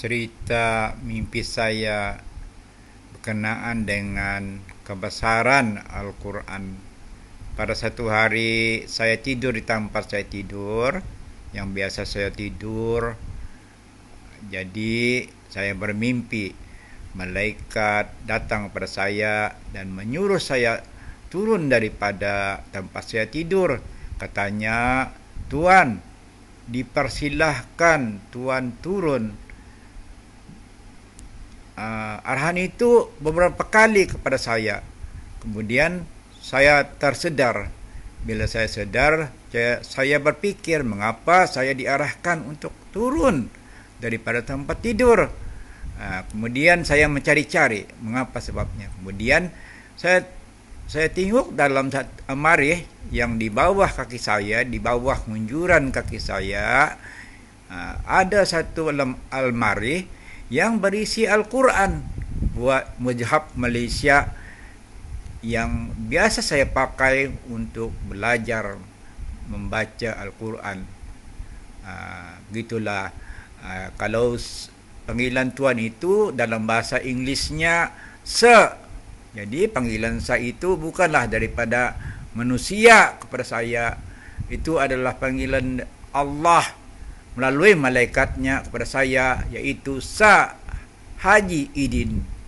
cerita mimpi saya berkenaan dengan kebesaran Al-Quran. Pada satu hari saya tidur di tempat saya tidur, yang biasa saya tidur. Jadi saya bermimpi malaikat datang kepada saya dan menyuruh saya turun daripada tempat saya tidur. Katanya, "Tuan, dipersilahkan Tuan turun uh, arahan itu beberapa kali kepada saya. Kemudian saya tersedar. Bila saya sedar, saya, saya berpikir mengapa saya diarahkan untuk turun daripada tempat tidur. Uh, kemudian saya mencari-cari mengapa sebabnya. Kemudian saya saya tengok dalam amari eh, yang di bawah kaki saya, di bawah munjuran kaki saya, ada satu almari yang berisi Al-Quran buat mujahab Malaysia yang biasa saya pakai untuk belajar membaca Al-Quran. Ah, gitulah ah, kalau panggilan tuan itu dalam bahasa Inggerisnya "Se". Jadi panggilan saya itu bukanlah daripada manusia kepada saya. Itu adalah panggilan Allah melalui malaikatnya kepada saya yaitu Sa Haji Idin